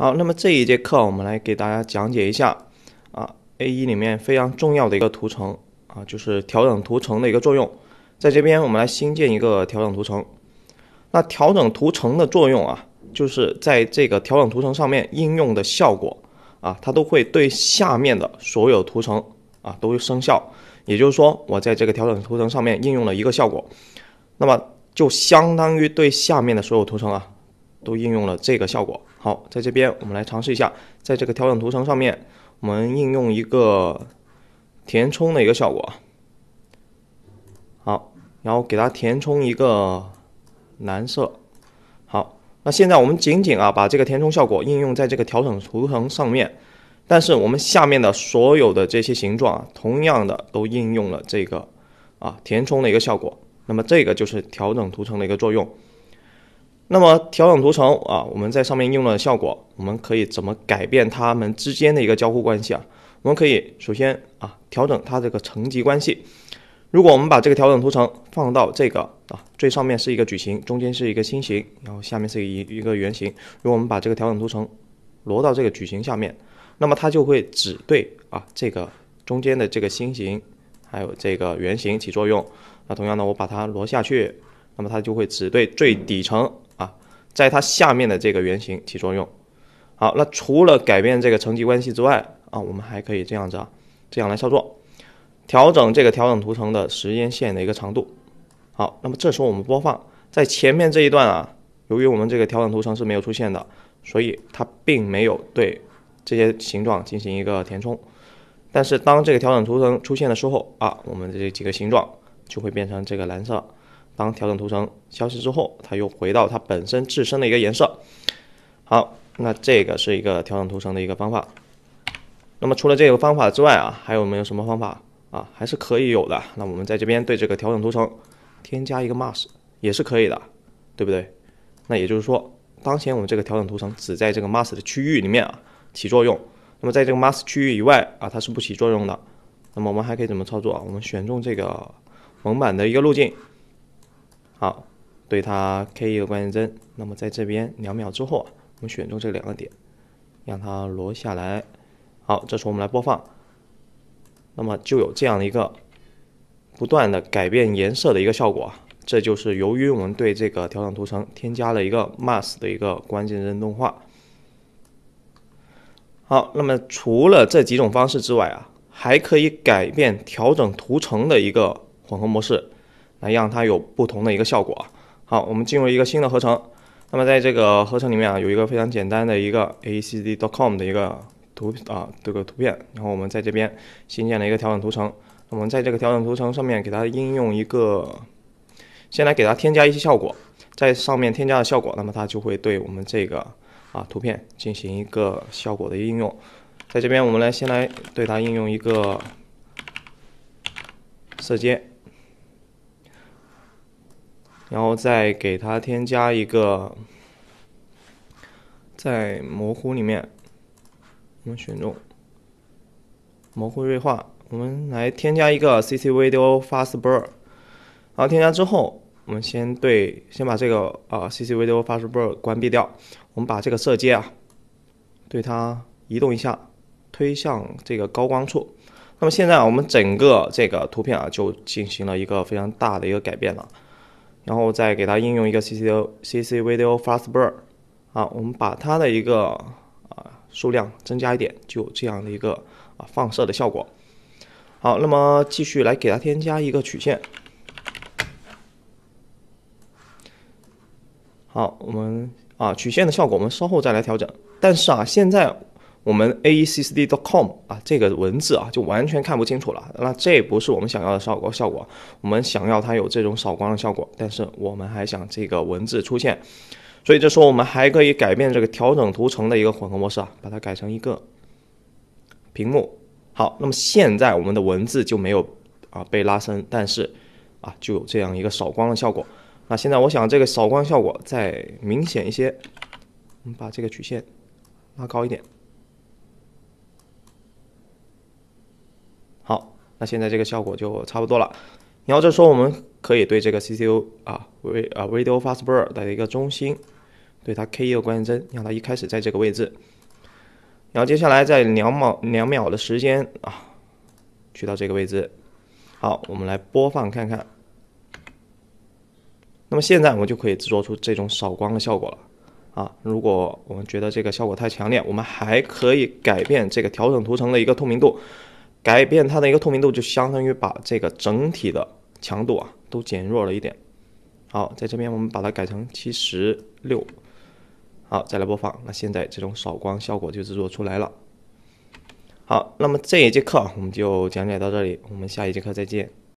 好，那么这一节课我们来给大家讲解一下啊，A1 里面非常重要的一个图层啊，就是调整图层的一个作用。在这边我们来新建一个调整图层。那调整图层的作用啊，就是在这个调整图层上面应用的效果啊，它都会对下面的所有图层啊都生效。也就是说，我在这个调整图层上面应用了一个效果，那么就相当于对下面的所有图层啊。都应用了这个效果。好，在这边我们来尝试一下，在这个调整图层上面，我们应用一个填充的一个效果。好，然后给它填充一个蓝色。好，那现在我们仅仅啊把这个填充效果应用在这个调整图层上面，但是我们下面的所有的这些形状啊，同样的都应用了这个啊填充的一个效果。那么这个就是调整图层的一个作用。那么调整图层啊，我们在上面用的效果，我们可以怎么改变它们之间的一个交互关系啊？我们可以首先啊调整它这个层级关系。如果我们把这个调整图层放到这个啊最上面是一个矩形，中间是一个心形，然后下面是一一个圆形。如果我们把这个调整图层挪到这个矩形下面，那么它就会只对啊这个中间的这个心形还有这个圆形起作用。那同样呢，我把它挪下去，那么它就会只对最底层。啊，在它下面的这个圆形起作用。好，那除了改变这个层级关系之外啊，我们还可以这样子啊，这样来操作，调整这个调整图层的时间线的一个长度。好，那么这时候我们播放，在前面这一段啊，由于我们这个调整图层是没有出现的，所以它并没有对这些形状进行一个填充。但是当这个调整图层出现的时候啊，我们的这几个形状就会变成这个蓝色。当调整图层消失之后，它又回到它本身自身的一个颜色。好，那这个是一个调整图层的一个方法。那么除了这个方法之外啊，还有没有什么方法啊？还是可以有的。那我们在这边对这个调整图层添加一个 mask 也是可以的，对不对？那也就是说，当前我们这个调整图层只在这个 mask 的区域里面啊起作用。那么在这个 mask 区域以外啊，它是不起作用的。那么我们还可以怎么操作啊？我们选中这个蒙版的一个路径。好，对它 K 一个关键帧。那么在这边两秒之后，我们选中这两个点，让它挪下来。好，这时候我们来播放，那么就有这样的一个不断的改变颜色的一个效果。这就是由于我们对这个调整图层添加了一个 mask 的一个关键帧动画。好，那么除了这几种方式之外啊，还可以改变调整图层的一个混合模式。来让它有不同的一个效果。好，我们进入一个新的合成。那么在这个合成里面啊，有一个非常简单的一个 a c d dot com 的一个图啊，这个图片。然后我们在这边新建了一个调整图层。我们在这个调整图层上面，给它应用一个。先来给它添加一些效果，在上面添加的效果，那么它就会对我们这个啊图片进行一个效果的应用。在这边，我们来先来对它应用一个色阶。然后再给它添加一个，在模糊里面，我们选中模糊锐化，我们来添加一个 CC Video Fast Blur。后添加之后，我们先对先把这个啊 CC Video Fast Blur 关闭掉。我们把这个色阶啊，对它移动一下，推向这个高光处。那么现在啊，我们整个这个图片啊，就进行了一个非常大的一个改变了。然后再给它应用一个 CCO CC Video f a s t Burn，啊，我们把它的一个啊数量增加一点，就这样的一个啊放射的效果。好，那么继续来给它添加一个曲线。好，我们啊曲线的效果我们稍后再来调整，但是啊现在。我们 aeccd.com 啊，这个文字啊就完全看不清楚了。那这不是我们想要的扫光效果。我们想要它有这种扫光的效果，但是我们还想这个文字出现。所以这时候我们还可以改变这个调整图层的一个混合模式啊，把它改成一个屏幕。好，那么现在我们的文字就没有啊被拉伸，但是啊就有这样一个扫光的效果。那现在我想这个扫光效果再明显一些，我们把这个曲线拉高一点。那现在这个效果就差不多了。然后时说，我们可以对这个 CCU 啊微啊 Video f a s t b u r 的一个中心，对它 k 一个关键帧，让它一开始在这个位置。然后接下来在两秒两秒的时间啊，去到这个位置。好，我们来播放看看。那么现在我们就可以制作出这种扫光的效果了啊！如果我们觉得这个效果太强烈，我们还可以改变这个调整图层的一个透明度。改变它的一个透明度，就相当于把这个整体的强度啊都减弱了一点。好，在这边我们把它改成七十六。好，再来播放。那现在这种扫光效果就制作出来了。好，那么这一节课我们就讲解到这里，我们下一节课再见。